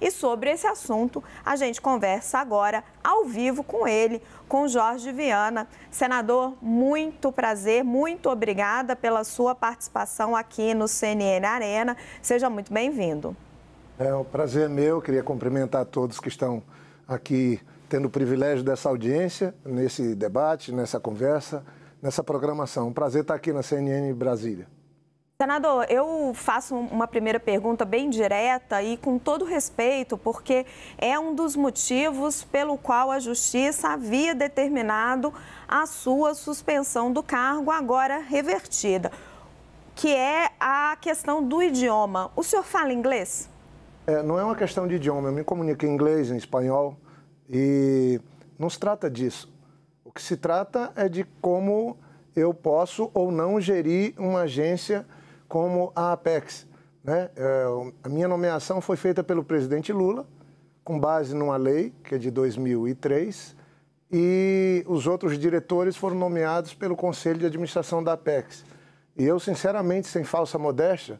E sobre esse assunto, a gente conversa agora ao vivo com ele, com Jorge Viana. Senador, muito prazer, muito obrigada pela sua participação aqui no CNN Arena. Seja muito bem-vindo. É um prazer meu, queria cumprimentar todos que estão aqui tendo o privilégio dessa audiência, nesse debate, nessa conversa, nessa programação. Um prazer estar aqui na CNN Brasília. Senador, eu faço uma primeira pergunta bem direta e com todo respeito, porque é um dos motivos pelo qual a Justiça havia determinado a sua suspensão do cargo, agora revertida, que é a questão do idioma. O senhor fala inglês? É, não é uma questão de idioma. Eu me comunico em inglês, em espanhol e não se trata disso. O que se trata é de como eu posso ou não gerir uma agência como a Apex. Né? É, a minha nomeação foi feita pelo presidente Lula, com base numa lei, que é de 2003, e os outros diretores foram nomeados pelo Conselho de Administração da Apex. E eu, sinceramente, sem falsa modéstia,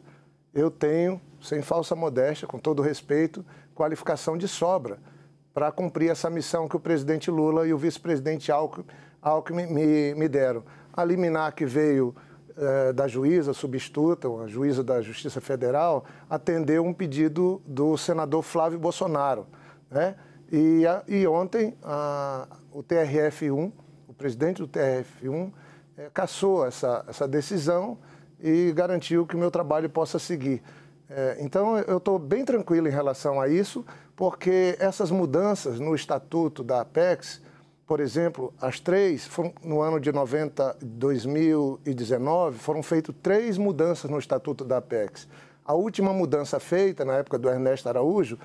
eu tenho, sem falsa modéstia, com todo respeito, qualificação de sobra para cumprir essa missão que o presidente Lula e o vice-presidente Alckmin, Alckmin me, me deram. A liminar que veio é, da juíza substituta, a juíza da Justiça Federal, atendeu um pedido do senador Flávio Bolsonaro. Né? E, a, e ontem a, o TRF1, o presidente do TRF1, eh, é, cassou essa, essa decisão e garantiu que o meu trabalho possa seguir. É, então, eu estou bem tranquilo em relação a isso, porque essas mudanças no estatuto da Apex por exemplo, as três, foram, no ano de 90, 2019, foram feitas três mudanças no Estatuto da Apex. A última mudança feita, na época do Ernesto Araújo,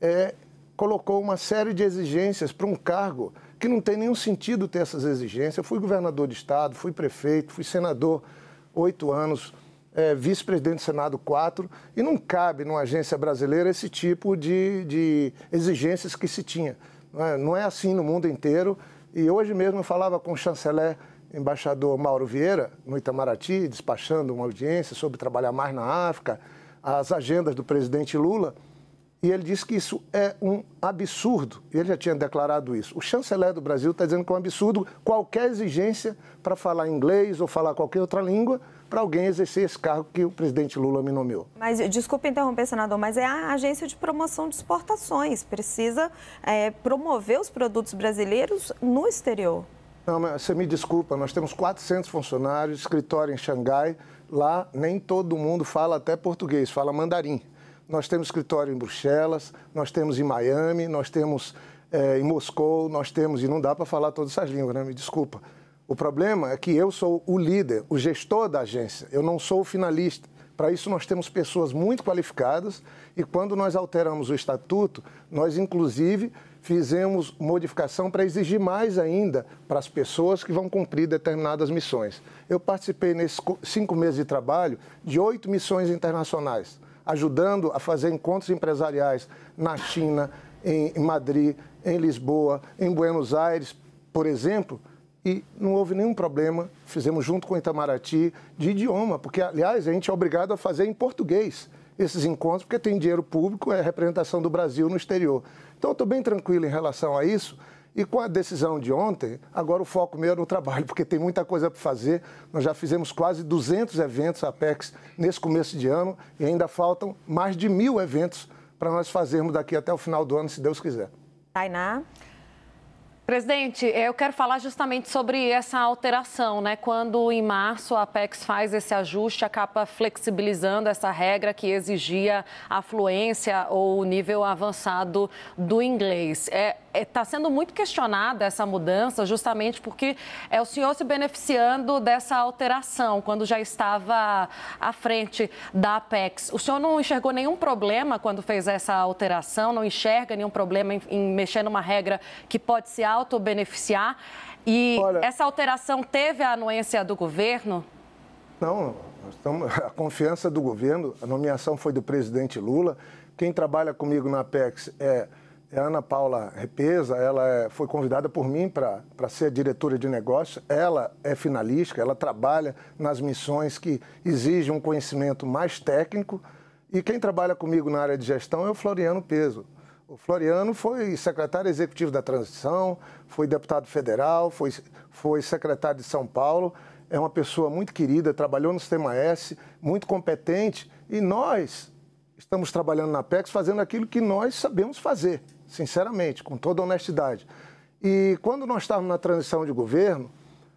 é, colocou uma série de exigências para um cargo que não tem nenhum sentido ter essas exigências. Eu fui governador de Estado, fui prefeito, fui senador oito anos, é, vice-presidente do Senado quatro, e não cabe numa agência brasileira esse tipo de, de exigências que se tinha. Não é, é assim no mundo inteiro. E hoje mesmo eu falava com o chanceler embaixador Mauro Vieira, no Itamaraty, despachando uma audiência sobre trabalhar mais na África, as agendas do presidente Lula, e ele disse que isso é um absurdo. Ele já tinha declarado isso. O chanceler do Brasil está dizendo que é um absurdo qualquer exigência para falar inglês ou falar qualquer outra língua para alguém exercer esse cargo que o presidente Lula me nomeou. Mas, desculpe interromper, senador, mas é a agência de promoção de exportações. Precisa é, promover os produtos brasileiros no exterior. Não, mas você me desculpa, nós temos 400 funcionários, escritório em Xangai. Lá nem todo mundo fala até português, fala mandarim. Nós temos escritório em Bruxelas, nós temos em Miami, nós temos é, em Moscou, nós temos, e não dá para falar todas essas línguas, né? Me desculpa o problema é que eu sou o líder, o gestor da agência, eu não sou o finalista. Para isso, nós temos pessoas muito qualificadas e, quando nós alteramos o estatuto, nós, inclusive, fizemos modificação para exigir mais ainda para as pessoas que vão cumprir determinadas missões. Eu participei nesses cinco meses de trabalho de oito missões internacionais, ajudando a fazer encontros empresariais na China, em Madrid, em Lisboa, em Buenos Aires, por exemplo, e não houve nenhum problema. Fizemos junto com o Itamaraty de idioma, porque, aliás, a gente é obrigado a fazer em português esses encontros, porque tem dinheiro público, é representação do Brasil no exterior. Então, estou bem tranquilo em relação a isso. E com a decisão de ontem, agora o foco meu é no trabalho, porque tem muita coisa para fazer. Nós já fizemos quase 200 eventos Apex nesse começo de ano e ainda faltam mais de mil eventos para nós fazermos daqui até o final do ano, se Deus quiser. Tainá, Presidente, eu quero falar justamente sobre essa alteração, né? Quando em março a Apex faz esse ajuste, acaba flexibilizando essa regra que exigia a fluência ou o nível avançado do inglês. Está é, é, tá sendo muito questionada essa mudança, justamente porque é o senhor se beneficiando dessa alteração quando já estava à frente da Apex. O senhor não enxergou nenhum problema quando fez essa alteração? Não enxerga nenhum problema em, em mexer numa regra que pode ser autobeneficiar. E Olha, essa alteração teve a anuência do governo? Não, estamos, a confiança do governo, a nomeação foi do presidente Lula. Quem trabalha comigo na Apex é, é Ana Paula Repesa, ela é, foi convidada por mim para ser diretora de negócio. Ela é finalística, ela trabalha nas missões que exigem um conhecimento mais técnico. E quem trabalha comigo na área de gestão é o Floriano Peso. O Floriano foi secretário executivo da transição, foi deputado federal, foi, foi secretário de São Paulo. É uma pessoa muito querida, trabalhou no sistema S, muito competente. E nós estamos trabalhando na PEX fazendo aquilo que nós sabemos fazer, sinceramente, com toda honestidade. E quando nós estávamos na transição de governo,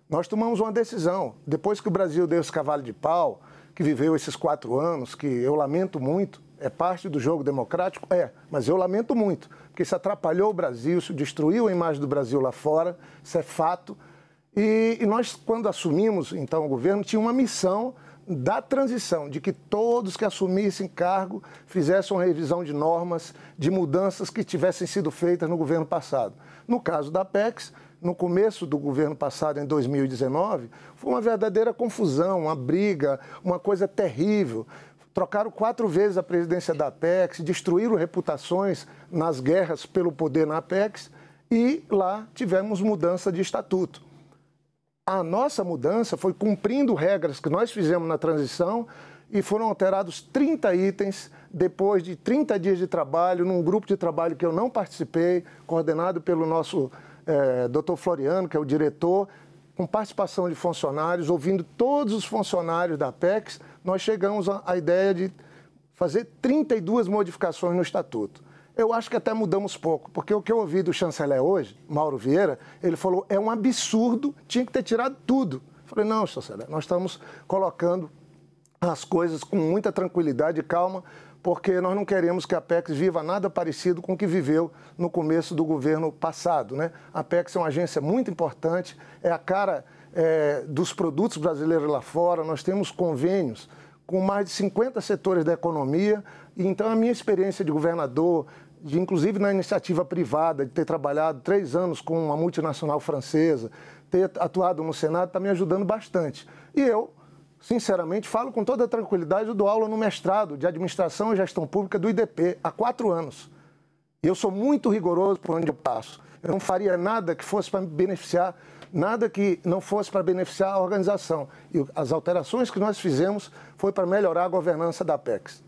nós tomamos uma decisão. Depois que o Brasil deu esse cavalo de pau, que viveu esses quatro anos, que eu lamento muito, é parte do jogo democrático? É, mas eu lamento muito, porque isso atrapalhou o Brasil, isso destruiu a imagem do Brasil lá fora, isso é fato. E, e nós, quando assumimos, então, o governo, tinha uma missão da transição, de que todos que assumissem cargo fizessem uma revisão de normas, de mudanças que tivessem sido feitas no governo passado. No caso da Pex, no começo do governo passado, em 2019, foi uma verdadeira confusão, uma briga, uma coisa terrível trocaram quatro vezes a presidência da Apex, destruíram reputações nas guerras pelo poder na Apex e lá tivemos mudança de estatuto. A nossa mudança foi cumprindo regras que nós fizemos na transição e foram alterados 30 itens depois de 30 dias de trabalho, num grupo de trabalho que eu não participei, coordenado pelo nosso é, doutor Floriano, que é o diretor, com participação de funcionários, ouvindo todos os funcionários da PECS, nós chegamos à ideia de fazer 32 modificações no estatuto. Eu acho que até mudamos pouco, porque o que eu ouvi do chanceler hoje, Mauro Vieira, ele falou: é um absurdo, tinha que ter tirado tudo. Eu falei: não, chanceler, nós estamos colocando as coisas com muita tranquilidade e calma porque nós não queremos que a Apex viva nada parecido com o que viveu no começo do governo passado. Né? A Apex é uma agência muito importante, é a cara é, dos produtos brasileiros lá fora, nós temos convênios com mais de 50 setores da economia, então a minha experiência de governador, de, inclusive na iniciativa privada, de ter trabalhado três anos com uma multinacional francesa, ter atuado no Senado, está me ajudando bastante. E eu sinceramente, falo com toda tranquilidade, eu dou aula no mestrado de Administração e Gestão Pública do IDP há quatro anos. Eu sou muito rigoroso por onde eu passo. Eu não faria nada que fosse para me beneficiar, nada que não fosse para beneficiar a organização. E as alterações que nós fizemos foi para melhorar a governança da Apex.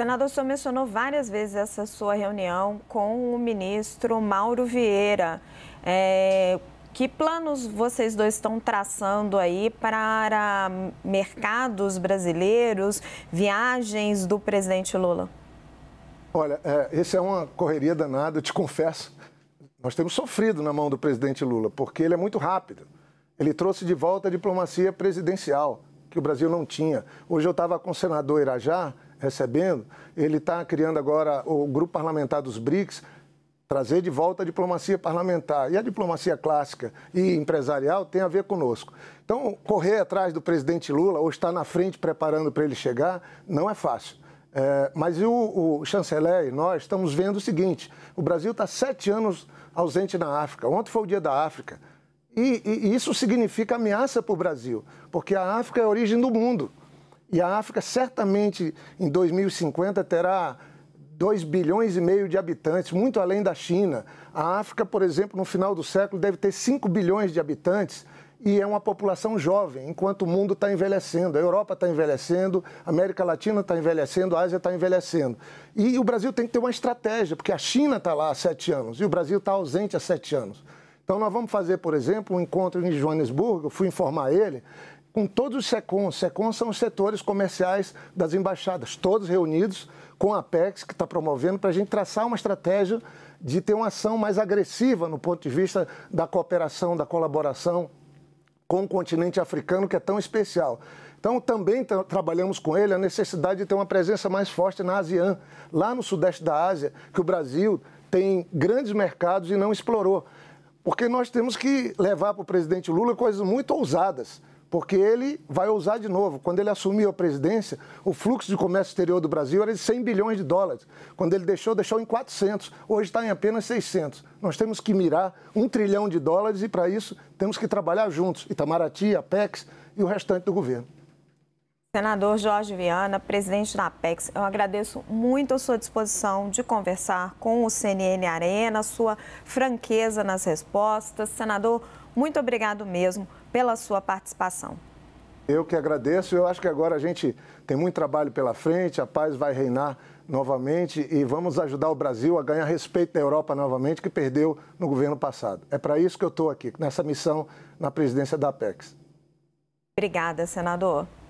Senador, o senhor mencionou várias vezes essa sua reunião com o ministro Mauro Vieira. É, que planos vocês dois estão traçando aí para mercados brasileiros, viagens do presidente Lula? Olha, é, esse é uma correria danada, eu te confesso. Nós temos sofrido na mão do presidente Lula, porque ele é muito rápido. Ele trouxe de volta a diplomacia presidencial, que o Brasil não tinha. Hoje eu estava com o senador Irajá recebendo, ele está criando agora o grupo parlamentar dos BRICS trazer de volta a diplomacia parlamentar. E a diplomacia clássica e empresarial tem a ver conosco. Então, correr atrás do presidente Lula ou estar na frente preparando para ele chegar não é fácil. É, mas o, o, chanceler e nós estamos vendo o seguinte: o Brasil está sete anos ausente na África. Ontem foi o dia da África. E, e, e isso significa ameaça para o Brasil, porque a África é a origem do mundo. E a África certamente em 2050 terá 2 bilhões e meio de habitantes, muito além da China. A África, por exemplo, no final do século deve ter 5 bilhões de habitantes e é uma população jovem, enquanto o mundo está envelhecendo. A Europa está envelhecendo, a América Latina está envelhecendo, a Ásia está envelhecendo. E o Brasil tem que ter uma estratégia, porque a China está lá há sete anos e o Brasil está ausente há sete anos. Então, nós vamos fazer, por exemplo, um encontro em Joanesburgo, fui informar ele, com todos os SECONs. SECONs são os setores comerciais das embaixadas, todos reunidos com a Apex, que está promovendo, para a gente traçar uma estratégia de ter uma ação mais agressiva no ponto de vista da cooperação, da colaboração com o continente africano, que é tão especial. Então, também tra trabalhamos com ele a necessidade de ter uma presença mais forte na ASEAN, lá no sudeste da Ásia, que o Brasil tem grandes mercados e não explorou. Porque nós temos que levar para o presidente Lula coisas muito ousadas porque ele vai ousar de novo. Quando ele assumiu a presidência, o fluxo de comércio exterior do Brasil era de 100 bilhões de dólares. Quando ele deixou, deixou em 400. Hoje está em apenas 600. Nós temos que mirar um trilhão de dólares e, para isso, temos que trabalhar juntos Itamaraty, Apex e o restante do governo. Senador Jorge Viana, presidente da Apex, eu agradeço muito a sua disposição de conversar com o CNN Arena, sua franqueza nas respostas. Senador, muito obrigado mesmo pela sua participação. Eu que agradeço. Eu acho que agora a gente tem muito trabalho pela frente, a paz vai reinar novamente e vamos ajudar o Brasil a ganhar respeito da Europa novamente, que perdeu no governo passado. É para isso que eu estou aqui, nessa missão na presidência da Apex. Obrigada, senador.